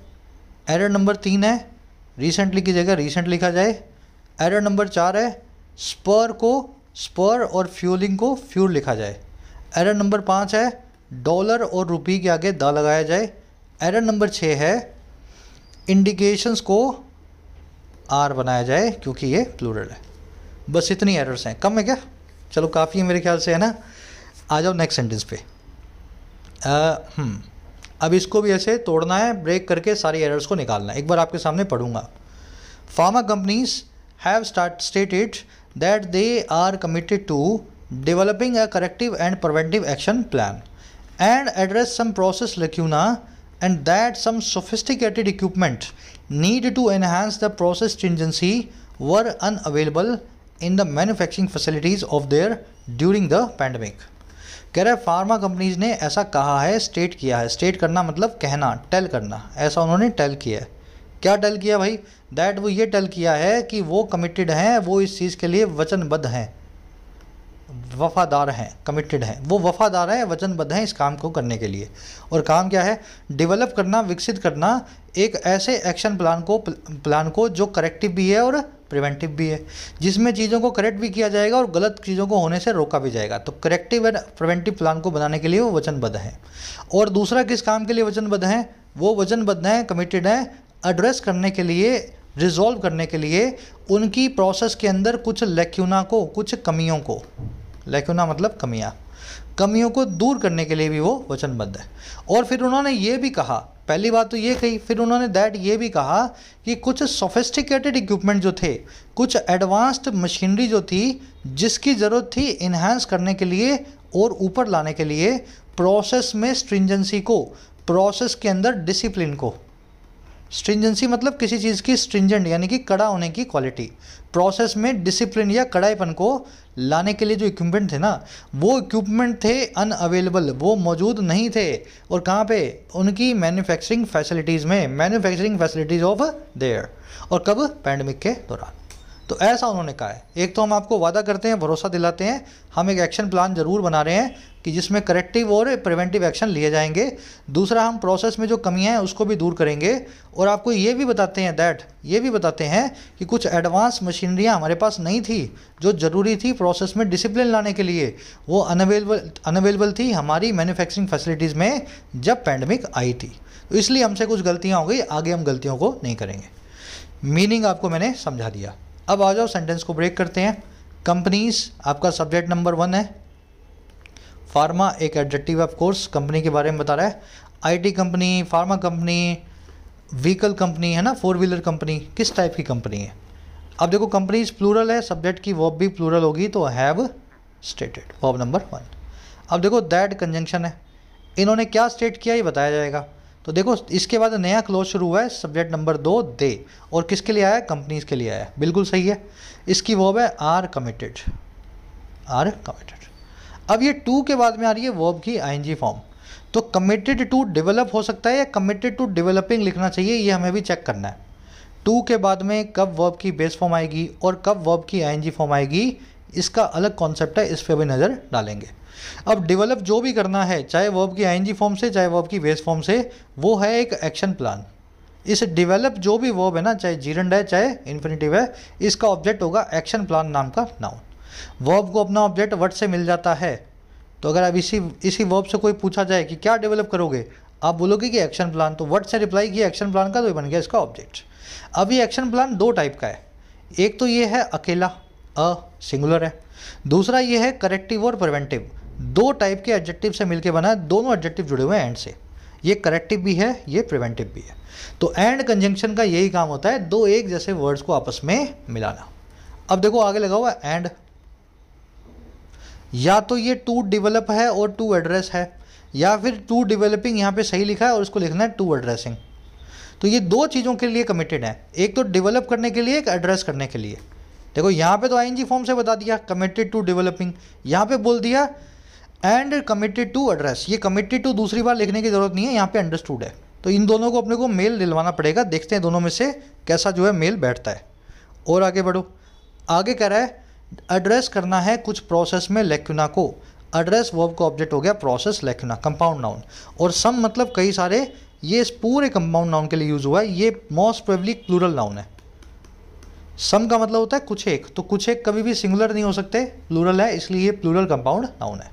एरर नंबर तीन है रिसेंटली की जगह रिसेंट लिखा जाए एरर नंबर चार है स्पर को स्पर और फ्यूलिंग को फ्यूल लिखा जाए एरर नंबर पाँच है डॉलर और रुपी के आगे द लगाया जाए एरर नंबर छः है इंडिकेशंस को आर बनाया जाए क्योंकि ये प्लूरल है बस इतनी एरर्स हैं कम है क्या चलो काफ़ी है मेरे ख्याल से है ना आ जाओ नेक्स्ट सेंटेंस पे हम हम्म। अब इसको भी ऐसे तोड़ना है ब्रेक करके सारी एरर्स को निकालना है एक बार आपके सामने पढ़ूंगा pharma companies have start stated that they are committed to a corrective and and action plan and address some process लिख्यू ना and that some sophisticated equipment needed to enhance the process stringency were unavailable in the manufacturing facilities of their during the pandemic. कह रहे pharma companies ने ऐसा कहा है state किया है स्टेट करना मतलब कहना टेल करना ऐसा उन्होंने टेल किया है क्या टेल किया भाई दैट वो ये टेल किया है कि वो कमिटेड हैं वो इस चीज़ के लिए वचनबद्ध हैं वफादार हैं कमिटेड हैं वो वफादार हैं वचनबद्ध हैं इस काम को करने के लिए और काम क्या है डेवलप करना विकसित करना एक ऐसे एक्शन प्लान को प्लान को जो करेक्टिव भी है और प्रिवेंटिव भी है जिसमें चीज़ों को करेक्ट भी किया जाएगा और गलत चीज़ों को होने से रोका भी जाएगा तो करेक्टिव एंड प्रिवेंटिव प्लान को बनाने के लिए वो वचनबद्ध हैं और दूसरा किस काम के लिए वचनबद्ध हैं वो वचनबद्ध हैं कमिटेड हैं एड्रेस करने के लिए रिजॉल्व करने के लिए उनकी प्रोसेस के अंदर कुछ लैक्यूना को कुछ कमियों को लैकुना मतलब कमियाँ कमियों को दूर करने के लिए भी वो वचनबद्ध है और फिर उन्होंने ये भी कहा पहली बात तो ये कही फिर उन्होंने दैट ये भी कहा कि कुछ सोफिस्टिकेटेड इक्विपमेंट जो थे कुछ एडवांस्ड मशीनरी जो थी जिसकी ज़रूरत थी इन्हेंस करने के लिए और ऊपर लाने के लिए प्रोसेस में स्ट्रिंजेंसी को प्रोसेस के अंदर डिसिप्लिन को स्ट्रिंजेंसी मतलब किसी चीज़ की स्ट्रिंजेंट यानी कि कड़ा होने की क्वालिटी प्रोसेस में डिसिप्लिन या कड़ाईपन को लाने के लिए जो इक्विपमेंट थे ना वो इक्विपमेंट थे अनअवेलेबल वो मौजूद नहीं थे और कहाँ पे उनकी मैन्युफैक्चरिंग फैसिलिटीज़ में मैन्युफैक्चरिंग फैसिलिटीज़ ऑफ देयर और कब पैंडमिक के दौरान तो ऐसा उन्होंने कहा है एक तो हम आपको वादा करते हैं भरोसा दिलाते हैं हम एक एक्शन प्लान ज़रूर बना रहे हैं कि जिसमें करेक्टिव और प्रिवेंटिव एक्शन लिए जाएंगे दूसरा हम प्रोसेस में जो कमियां हैं उसको भी दूर करेंगे और आपको ये भी बताते हैं दैट ये भी बताते हैं कि कुछ एडवांस मशीनरियाँ हमारे पास नहीं थी जो ज़रूरी थी प्रोसेस में डिसिप्लिन लाने के लिए वो अनवेलेबल अनवेलेबल थी हमारी मैन्युफैक्चरिंग फैसिलिटीज़ में जब पैंडमिक आई थी तो इसलिए हमसे कुछ गलतियाँ हो गई आगे हम गलतियों को नहीं करेंगे मीनिंग आपको मैंने समझा दिया अब आ जाओ सेंटेंस को ब्रेक करते हैं कंपनीज आपका सब्जेक्ट नंबर वन है फार्मा एक एडजेक्टिव ऑफ कोर्स कंपनी के बारे में बता रहा है IT company pharma company vehicle company है ना फोर व्हीलर कंपनी किस टाइप की कंपनी है अब देखो कंपनीज प्लूरल है सब्जेक्ट की वॉब भी प्लूरल होगी तो have stated verb number one अब देखो दैट कंजंक्शन है इन्होंने क्या स्टेट किया ये बताया जाएगा तो देखो इसके बाद नया क्लोज शुरू हुआ है सब्जेक्ट नंबर दो दे और किसके लिए आया कंपनीज के लिए आया बिल्कुल सही है इसकी वर्ब है आर कमिटेड आर कमिटेड अब ये टू के बाद में आ रही है वर्ब की आईएनजी फॉर्म तो कमिटेड टू डेवलप हो सकता है या कमिटेड टू डेवलपिंग लिखना चाहिए ये हमें भी चेक करना है टू के बाद में कब वर्ब की बेस फॉर्म आएगी और कब वर्ब की आईएनजी फॉर्म आएगी इसका अलग कॉन्सेप्ट है इस पर भी नज़र डालेंगे अब डेवलप जो भी करना है चाहे वर्ब की आईएनजी फॉर्म से चाहे वर्ब की वेस्ट फॉर्म से वो है एक एक्शन प्लान इस डेवलप जो भी वर्ब है ना चाहे जीरेंड है चाहे इन्फिनेटिव है इसका ऑब्जेक्ट होगा एक्शन प्लान नाम का नाउन वर्ब को अपना ऑब्जेक्ट वर्ड से मिल जाता है तो अगर अब इसी इसी वर्ब से कोई पूछा जाए कि क्या डेवलप करोगे आप बोलोगे कि एक्शन प्लान तो वर्ड से रिप्लाई किया एक्शन प्लान का तो बन गया इसका ऑब्जेक्ट अब ये एक्शन प्लान दो टाइप का है एक तो ये है अकेला अ सिंगुलर है दूसरा ये है करेक्टिव और प्रिवेंटिव दो टाइप के एडजेक्टिव से मिलके बना दोनों एडजेक्टिव जुड़े हुए हैं एंड से ये करेक्टिव भी है ये प्रिवेंटिव भी है तो एंड कंजंक्शन का यही काम होता है दो एक जैसे वर्ड्स को आपस में मिलाना अब देखो आगे लगा हुआ एंड या तो ये टू डिवेलप है और टू एड्रेस है या फिर टू डिवेलपिंग यहाँ पे सही लिखा है और इसको लिखना है टू एड्रेसिंग तो ये दो चीज़ों के लिए कमिटेड है एक तो डिवेलप करने के लिए एक एड्रेस करने के लिए देखो यहाँ पे तो आईएनजी फॉर्म से बता दिया कमिटेड टू डिवेलपिंग यहाँ पे बोल दिया एंड कमिटेड टू एड्रेस ये कमिटेड टू दूसरी बार लिखने की ज़रूरत नहीं है यहाँ पे अंडरस्टूड है तो इन दोनों को अपने को मेल दिलवाना पड़ेगा देखते हैं दोनों में से कैसा जो है मेल बैठता है और आगे बढ़ो आगे कह रहा है एड्रेस करना है कुछ प्रोसेस में लेक्यूना को एड्रेस वर्ब का ऑब्जेक्ट हो गया प्रोसेस लेक्यूना कंपाउंड नाउन और सम मतलब कई सारे ये इस पूरे कंपाउंड नाउन के लिए यूज़ हुआ है ये मोस्ट प्रेवली प्लूरल नाउन है सम का मतलब होता है कुछ एक तो कुछ एक कभी भी सिंगुलर नहीं हो सकते प्लूरल है इसलिए ये प्लूरल कंपाउंड नाउन है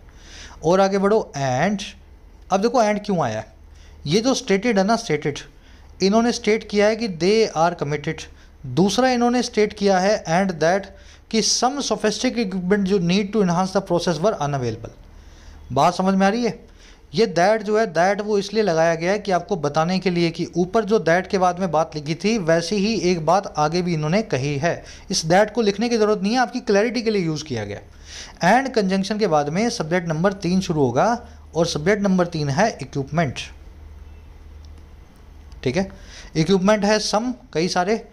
और आगे बढ़ो एंड अब देखो एंड क्यों आया ये जो स्टेटेड है ना स्टेटेड इन्होंने स्टेट किया है कि दे आर कमिटेड दूसरा इन्होंने स्टेट किया है एंड दैट कि सम सोफेस्टिक इक्विपमेंट जो need to enhance the process were unavailable बात समझ में आ रही है ये दैट जो है दैट वो इसलिए लगाया गया है कि आपको बताने के लिए कि ऊपर जो दैट के बाद में बात लिखी थी वैसी ही एक बात आगे भी इन्होंने कही है इस दैट को लिखने की ज़रूरत नहीं है आपकी क्लैरिटी के लिए यूज़ किया गया एंड कंजंक्शन के बाद में सब्जेक्ट नंबर तीन शुरू होगा और सब्जेक्ट नंबर तीन है इक्विपमेंट ठीक है इक्विपमेंट है सम कई सारे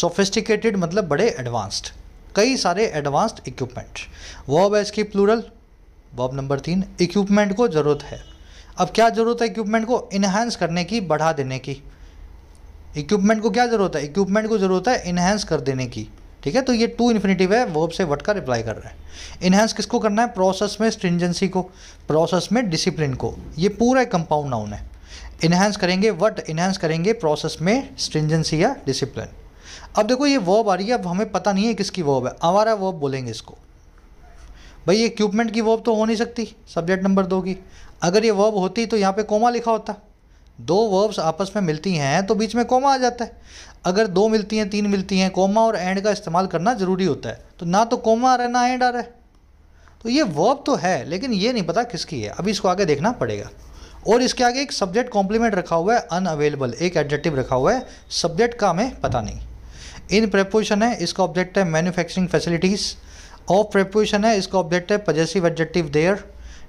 सोफिस्टिकेटेड मतलब बड़े एडवांस्ड कई सारे एडवांस्ड इक्विपमेंट वॉब है इसकी प्लूरल वॉब नंबर तीन इक्विपमेंट को ज़रूरत है अब क्या ज़रूरत है इक्विपमेंट को इन्हेंस करने की बढ़ा देने की इक्विपमेंट को क्या ज़रूरत है इक्विपमेंट को ज़रूरत है इन्हेंस कर देने की ठीक है तो ये टू इन्फिनेटिव है वर्ब से वट का रिप्लाई कर रहा है इन्हेंस किसको करना है प्रोसेस में स्ट्रिंजेंसी को प्रोसेस में डिसिप्लिन को ये पूरा कंपाउंड नाउन है इन्हेंस करेंगे वट इन्हेंस करेंगे प्रोसेस में स्ट्रिंजेंसी या डिसिप्लिन अब देखो ये वर्ब आ रही है अब हमें पता नहीं है किसकी वर्ब है हमारा वर्ब बोलेंगे इसको भाई ये इक्विपमेंट की वर्ब तो हो नहीं सकती सब्जेक्ट नंबर दो की अगर ये वर्ब होती तो यहाँ पे कोमा लिखा होता दो वर्ब्स आपस में मिलती हैं तो बीच में कोमा आ जाता है अगर दो मिलती हैं तीन मिलती हैं कोमा और एंड का इस्तेमाल करना ज़रूरी होता है तो ना तो कोमा आ रहा है ना एंड आ रहा है तो ये वर्ब तो है लेकिन ये नहीं पता किसकी है अभी इसको आगे देखना पड़ेगा और इसके आगे एक सब्जेक्ट कॉम्प्लीमेंट रखा हुआ है अनअवेलेबल एक एडजेक्टिव रखा हुआ है सब्जेक्ट का हमें पता नहीं इन प्रेपोजिशन है इसका ऑब्जेक्ट है मैन्युफैक्चरिंग फैसिलिटीज़ ऑफ प्रेपोजिशन है इसका ऑब्जेक्ट है possessive adjective their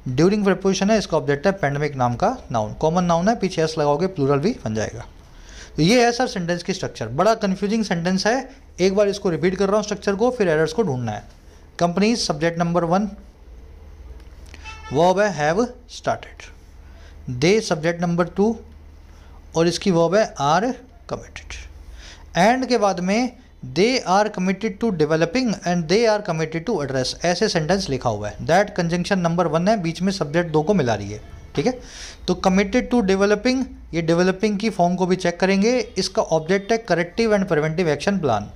during preposition है इसका ऑब्जेक्ट है पेंडेमिक नाम का नाउन कॉमन नाउन है पीछे एस लगाओगे प्लूरल भी बन जाएगा तो ये है सर सेंटेंस की स्ट्रक्चर बड़ा कन्फ्यूजिंग सेंटेंस है एक बार इसको रिपीट कर रहा हूँ स्ट्रक्चर को फिर एरर्स को ढूंढना है company subject number one verb है have started they subject number two और इसकी वॉब है आर कमिटेड एंड के बाद में they are committed to developing and they are committed to address ऐसे सेंटेंस लिखा हुआ है दैट कंजंक्शन नंबर वन है बीच में सब्जेक्ट दो को मिला रही है ठीक है तो कमिटेड टू डेवलपिंग ये डेवलपिंग की फॉर्म को भी चेक करेंगे इसका ऑब्जेक्ट है corrective and preventive action plan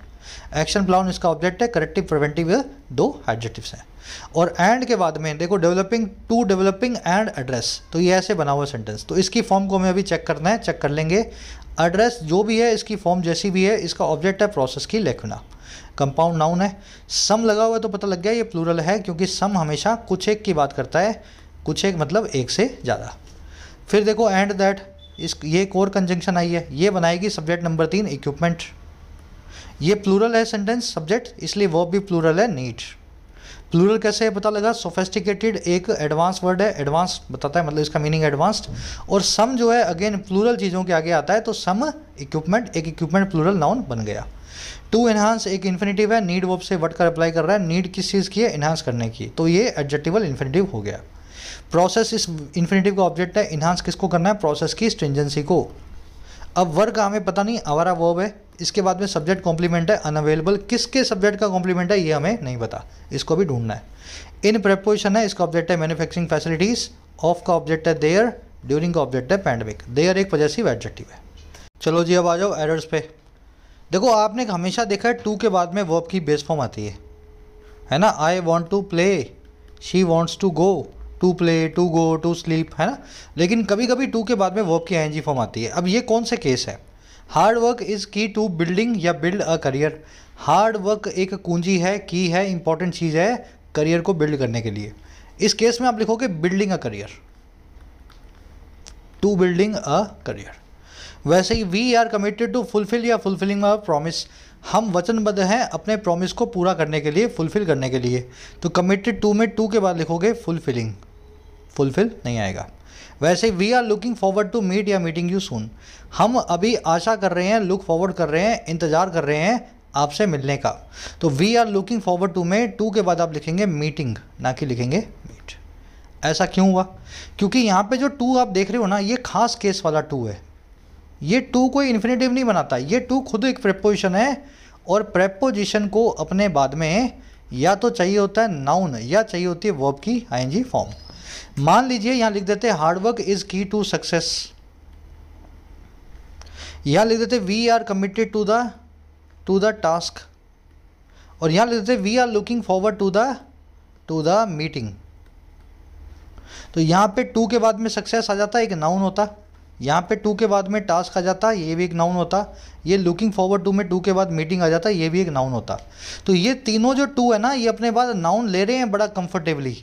action plan इसका ऑब्जेक्ट है करेक्टिव प्रिवेंटिव दो एडजेक्टिव्स हैं और एंड के बाद में देखो developing to developing and address तो ये ऐसे बना हुआ सेंटेंस तो इसकी फॉर्म को हमें अभी चेक करना है चेक कर लेंगे एड्रेस जो भी है इसकी फॉर्म जैसी भी है इसका ऑब्जेक्ट है प्रोसेस की लेखना कंपाउंड नाउन है सम लगा हुआ है तो पता लग गया ये प्लूरल है क्योंकि सम हमेशा कुछ एक की बात करता है कुछ एक मतलब एक से ज़्यादा फिर देखो एंड दैट इस ये कोर कंजंक्शन आई है ये बनाएगी सब्जेक्ट नंबर तीन इक्विपमेंट ये प्लूरल है सेंटेंस सब्जेक्ट इसलिए वो भी प्लूरल है नीट प्लूरल कैसे है पता लगा सोफेस्टिकेटेड एक एडवांस वर्ड है एडवांस बताता है मतलब इसका मीनिंग एडवांस्ड और सम जो है अगेन प्लूरल चीज़ों के आगे आता है तो सम इक्विपमेंट एक इक्विपमेंट प्लूरल नाउन बन गया टू एनहांस एक इन्फिनेटिव है नीड वर्ब से वर्ड कर अप्लाई कर रहा है नीड किस चीज़ की है इन्हांस करने की तो ये एडजेक्टिवल इन्फिनेटिव हो गया प्रोसेस इस इन्फिनेटिव का ऑब्जेक्ट है इन्हांस किसको करना है प्रोसेस की स्ट्रिंजेंसी को अब वर्ग हमें पता नहीं अवारा वर्ब है इसके बाद में सब्जेक्ट कॉम्प्लीमेंट है अनअवेलेबल किसके सब्जेक्ट का कॉम्प्लीमेंट है ये हमें नहीं पता इसको भी ढूंढना है इन प्रपोजिशन है इसका ऑब्जेक्ट है मैन्युफैक्चरिंग फैसिलिटीज़ ऑफ का ऑब्जेक्ट है देयर ड्यूरिंग का ऑब्जेक्ट है पैंडमिक देयर एक सी एडजेक्टिव है चलो जी अब आ जाओ एरर्स पे देखो आपने हमेशा देखा है टू के बाद में वर्ब की बेस फॉर्म आती है है ना I want to play she wants to go to play to go to sleep है ना लेकिन कभी कभी टू के बाद में वर्क की आई फॉर्म आती है अब ये कौन से केस है hard work is key to building या build a career hard work एक कुंजी है की है इंपॉर्टेंट चीज़ है करियर को बिल्ड करने के लिए इस केस में आप लिखोगे building a career to building a career वैसे ही we are committed to fulfil या फुलफिलिंग अ प्रॉमिस हम वचनबद्ध हैं अपने प्रॉमिस को पूरा करने के लिए फुलफिल करने के लिए तो कमिटेड टू में टू के बाद लिखोगे फुलफिलिंग फुलफिल नहीं आएगा वैसे we are looking forward to meet या मीटिंग यू सून हम अभी आशा कर रहे हैं लुक फॉरवर्ड कर रहे हैं इंतज़ार कर रहे हैं आपसे मिलने का तो we are looking forward to में टू के बाद आप लिखेंगे मीटिंग ना कि लिखेंगे मीट ऐसा क्यों हुआ क्योंकि यहाँ पे जो टू आप देख रहे हो ना ये खास केस वाला टू है ये टू कोई इन्फिनेटिव नहीं बनाता ये टू खुद एक प्रेपोजिशन है और प्रेपोजिशन को अपने बाद में या तो चाहिए होता है नाउन या चाहिए होती है वर्ब की आईएनजी फॉर्म मान लीजिए यहां लिख देते hard work is key to success यहां लिख देते we are committed to the to the task और यहां लिख देते we are looking forward to the to the meeting तो यहां पे टू के बाद में सक्सेस आ जाता एक नाउन होता यहां पे टू के बाद में टास्क आ जाता ये भी एक नाउन होता ये लुकिंग फॉरवर्ड टू में टू के बाद मीटिंग आ जाता ये भी एक नाउन होता तो ये तीनों जो टू है ना ये अपने बाद नाउन ले रहे हैं बड़ा कंफर्टेबली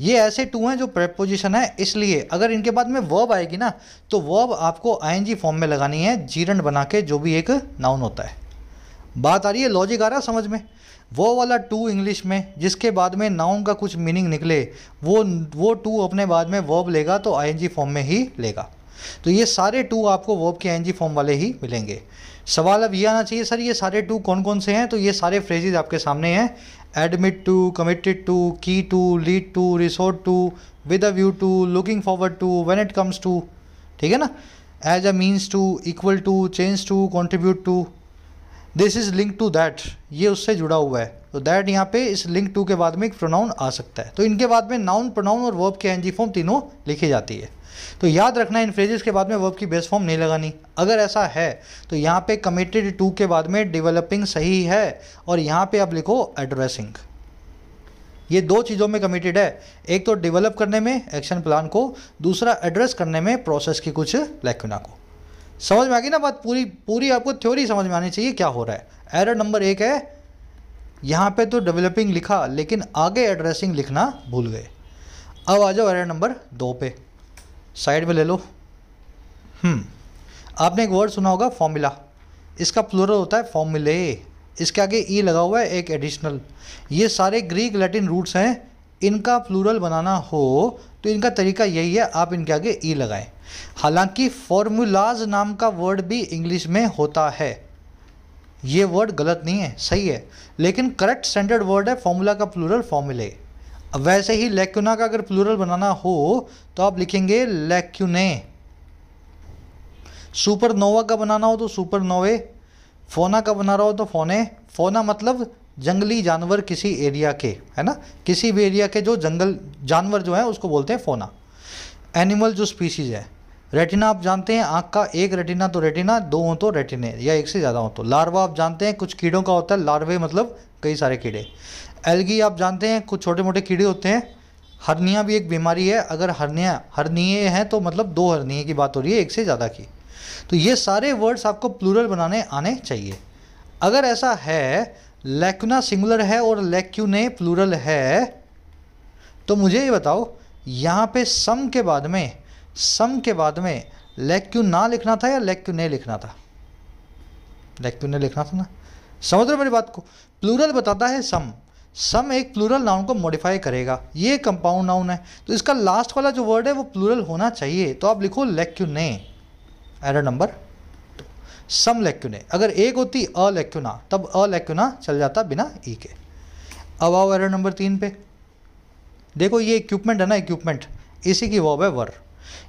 ये ऐसे टू हैं जो प्रेपोजिशन है इसलिए अगर इनके बाद में वर्ब आएगी ना तो वर्ब आपको आईएनजी फॉर्म में लगानी है जीरण बना के जो भी एक नाउन होता है बात आ रही है लॉजिक आ रहा है समझ में वो वाला टू इंग्लिश में जिसके बाद में नाउन का कुछ मीनिंग निकले वो वो टू अपने बाद में वर्ब लेगा तो आई फॉर्म में ही लेगा तो ये सारे टू आपको वर्ब के आई फॉर्म वाले ही मिलेंगे सवाल अब ये आना चाहिए सर ये सारे टू कौन कौन से हैं तो ये सारे फ्रेजेज आपके सामने हैं admit to committed to key to lead to resort to with a view to looking forward to when it comes to ठीक है ना as a means to equal to change to contribute to this is link to that ये उससे जुड़ा हुआ है तो that यहाँ पे इस लिंक टू के बाद में एक प्रोनाउन आ सकता है तो इनके बाद में नाउन प्रोनाउन और वर्ब के एनजी फॉर्म तीनों लिखी जाती है तो याद रखना इन फ्रेजेस के बाद में वर्ब की बेस फॉर्म नहीं लगानी अगर ऐसा है तो यहाँ पे कमिटेड टू के बाद में डेवलपिंग सही है और यहाँ पे आप लिखो एड्रेसिंग ये दो चीज़ों में कमिटेड है एक तो डेवलप करने में एक्शन प्लान को दूसरा एड्रेस करने में प्रोसेस की कुछ लैक्ना को समझ में आ गई ना बात पूरी पूरी आपको थ्योरी समझ में आनी चाहिए क्या हो रहा है एरर नंबर एक है यहाँ पे तो डेवलपिंग लिखा लेकिन आगे एड्रेसिंग लिखना भूल गए अब आ जाओ एरर नंबर दो पे साइड में ले लो हम्म। आपने एक वर्ड सुना होगा फॉर्मूला इसका प्लूरल होता है फॉर्मूले इसके आगे ई e लगा हुआ है एक एडिशनल ये सारे ग्रीक लैटिन रूट्स हैं इनका प्लूरल बनाना हो तो इनका तरीका यही है आप इनके आगे ई e लगाएं हालांकि फॉर्मूलाज नाम का वर्ड भी इंग्लिश में होता है ये वर्ड गलत नहीं है सही है लेकिन करेक्ट स्टैंडर्ड वर्ड है फॉर्मूला का प्लूरल फॉर्मूले वैसे ही लेक्यूना का अगर प्लूरल बनाना हो तो आप लिखेंगे लेक्यूने सुपरनोवा का बनाना हो तो सुपरनोवे फोना का बना रहा हो तो फोने फोना मतलब जंगली जानवर किसी एरिया के है ना किसी भी एरिया के जो जंगल जानवर जो है उसको बोलते हैं फोना एनिमल जो स्पीसीज है रेटिना आप जानते हैं आँख का एक रेटिना तो रेटिना दो हो तो रेटिने या एक से ज़्यादा हो तो लार्वा आप जानते हैं कुछ कीड़ों का होता है लार्वे मतलब कई सारे कीड़े एलगी आप जानते हैं कुछ छोटे मोटे कीड़े होते हैं हरनिया भी एक बीमारी है अगर हरनिया हरनिए हैं तो मतलब दो हरनिए की बात हो रही है एक से ज़्यादा की तो ये सारे वर्ड्स आपको प्लूरल बनाने आने चाहिए अगर ऐसा है लेक्यूना सिंगुलर है और लेक्यूने प्लूरल है तो मुझे ये बताओ यहाँ पे सम के बाद में सम के बाद में ना लिखना था या लैक्यूने लिखना था ने लिखना था ना समझ रहे मेरी बात को प्लूरल बताता है सम सम एक प्लूरल नाउन को मॉडिफाई करेगा ये कंपाउंड नाउन है तो इसका लास्ट वाला जो वर्ड है वो प्लूरल होना चाहिए तो आप लिखो lacunae error number two some lacunae अगर एक होती अ लेक्यूना तब अ लेक्यूना चल जाता बिना ई e के अब आओ एरर नंबर तीन पे देखो ये इक्विपमेंट है ना इक्विपमेंट इसी की वॉब है वर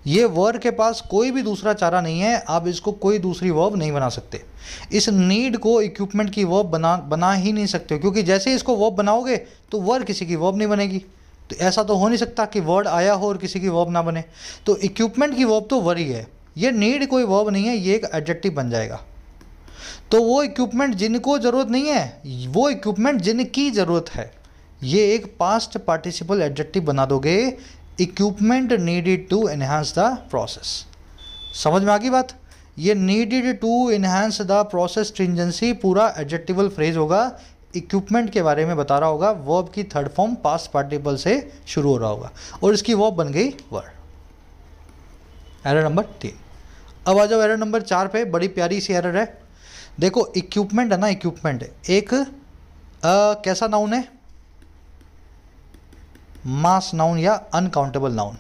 ये वर के पास कोई भी दूसरा चारा नहीं है आप इसको कोई दूसरी वर्ब नहीं बना सकते इस नीड को इक्विपमेंट की वर्ब बना बना ही नहीं सकते क्योंकि जैसे इसको वर्ब बनाओगे तो वर किसी की वर्ब नहीं बनेगी तो ऐसा तो हो नहीं सकता कि वर्ड आया हो और किसी की वर्ब ना बने तो इक्विपमेंट की वर्ब तो वर ही है ये नीड कोई वर्ब नहीं है ये एक एडजेक्टिव बन जाएगा तो वो इक्विपमेंट जिनको ज़रूरत नहीं है वो इक्विपमेंट जिनकी ज़रूरत है ये एक पास्ट पार्टिसिपल एडजेक्टिव बना दोगे equipment needed to enhance the process समझ में आ गई बात ये needed to enhance the process stringency पूरा एडजेक्टिवल फ्रेज होगा इक्विपमेंट के बारे में बता रहा होगा वर्ब की थर्ड फॉर्म पास पार्टिपल से शुरू हो रहा होगा और इसकी वर्ब बन गई वर्ड एरर नंबर तीन अब आ जाओ एरर नंबर चार पे बड़ी प्यारी सी एरर है देखो इक्विपमेंट है ना इक्विपमेंट एक आ, कैसा नाउन है मास नाउन या अनकाउंटेबल नाउन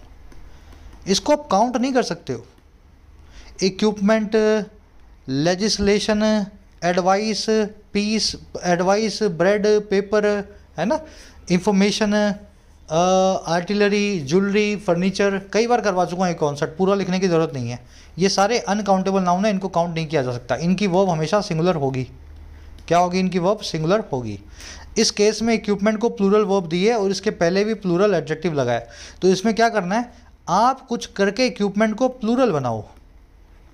इसको आप काउंट नहीं कर सकते हो equipment legislation advice piece advice bread paper है ना इंफॉर्मेशन आर्टिलरी ज्वेलरी फर्नीचर कई बार करवा चुका हूँ ये कॉन्सर्ट पूरा लिखने की ज़रूरत नहीं है ये सारे अनकाउंटेबल नाउन है इनको काउंट नहीं किया जा सकता इनकी वर्ब हमेशा सिंगुलर होगी क्या होगी इनकी वर्ब सिंगुलर होगी इस केस में इक्विपमेंट को प्लूरल वर्ब दिए और इसके पहले भी प्लूरल एडजेक्टिव लगाए तो इसमें क्या करना है आप कुछ करके इक्विपमेंट को प्लूरल बनाओ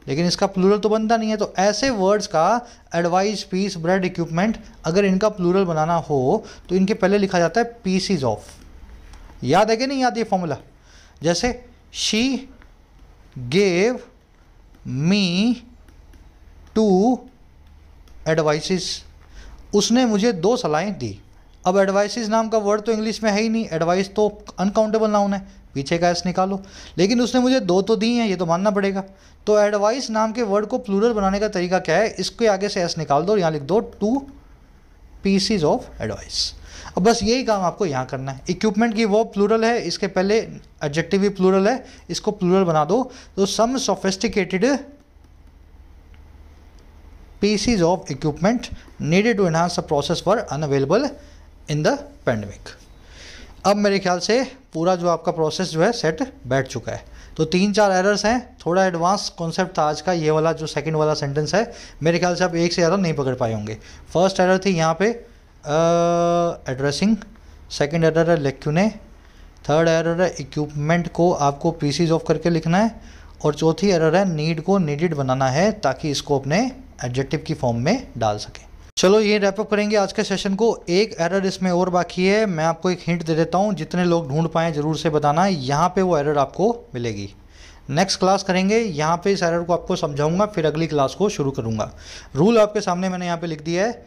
लेकिन इसका प्लूरल तो बनता नहीं है तो ऐसे वर्ड्स का एडवाइस पीस ब्रेड इक्विपमेंट अगर इनका प्लूरल बनाना हो तो इनके पहले लिखा जाता है पीसीज ऑफ याद है कि नहीं याद ये फॉर्मूला जैसे she gave me two advices उसने मुझे दो सलाहें दी अब एडवाइसिस नाम का वर्ड तो इंग्लिश में है ही नहीं एडवाइस तो अनकाउंटेबल नाउन है पीछे का एस निकालो लेकिन उसने मुझे दो तो दी हैं ये तो मानना पड़ेगा तो एडवाइस नाम के वर्ड को प्लूरल बनाने का तरीका क्या है इसके आगे से एस निकाल दो और यहाँ लिख दो टू पीसीज ऑफ एडवाइस अब बस यही काम आपको यहाँ करना है इक्विपमेंट की वो प्लूरल है इसके पहले एडजेक्टिव भी प्लूरल है इसको प्लूरल बना दो तो some sophisticated pieces of equipment needed to enhance the process were unavailable in the pandemic. अब मेरे ख्याल से पूरा जो आपका प्रोसेस जो है सेट बैठ चुका है तो तीन चार एरर्स हैं थोड़ा एडवांस कॉन्सेप्ट था आज का ये वाला जो सेकंड वाला सेंटेंस है मेरे ख्याल से आप एक से ज़्यादा नहीं पकड़ पाए होंगे फर्स्ट एरर थी यहाँ पे एड्रेसिंग सेकंड एरर है लेक्यूने थर्ड एरर है इक्विपमेंट को आपको पीसीज ऑफ करके लिखना है और चौथी एरर है नीड को नीडिड बनाना है ताकि इसको अपने एडजेक्टिव की फॉर्म में डाल सकें चलो ये रैपअप करेंगे आज के सेशन को एक एरर इसमें और बाकी है मैं आपको एक हिंट दे देता हूँ जितने लोग ढूंढ पाएँ ज़रूर से बताना यहाँ पे वो एरर आपको मिलेगी नेक्स्ट क्लास करेंगे यहाँ पे इस एरर को आपको समझाऊंगा फिर अगली क्लास को शुरू करूँगा रूल आपके सामने मैंने यहाँ पे लिख दिया है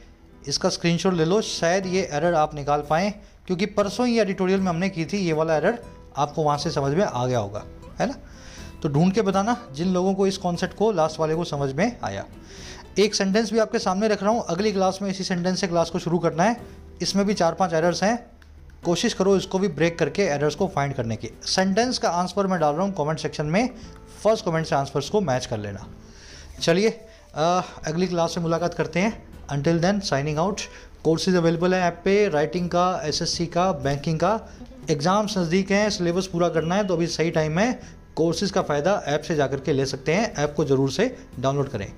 इसका स्क्रीन ले लो शायद ये एरर आप निकाल पाएँ क्योंकि परसों ही एडिटोरियल में हमने की थी ये वाला एरर आपको वहाँ से समझ में आ गया होगा है ना तो ढूंढ के बताना जिन लोगों को इस कॉन्सेप्ट को लास्ट वाले को समझ में आया एक सेंटेंस भी आपके सामने रख रहा हूँ अगली क्लास में इसी सेंटेंस से क्लास को शुरू करना है इसमें भी चार पांच एरर्स हैं कोशिश करो इसको भी ब्रेक करके एरर्स को फाइंड करने की सेंटेंस का आंसर मैं डाल रहा हूँ कमेंट सेक्शन में फर्स्ट कमेंट से आंसर्स को मैच कर लेना चलिए अगली क्लास में मुलाकात करते हैं until then signing out courses available है ऐप पे राइटिंग का एसएससी का बैंकिंग का एग्ज़ाम्स नज़दीक हैं सिलेबस पूरा करना है तो अभी सही टाइम है कोर्सेज़ का फ़ायदा ऐप से जा के ले सकते हैं ऐप को ज़रूर से डाउनलोड करें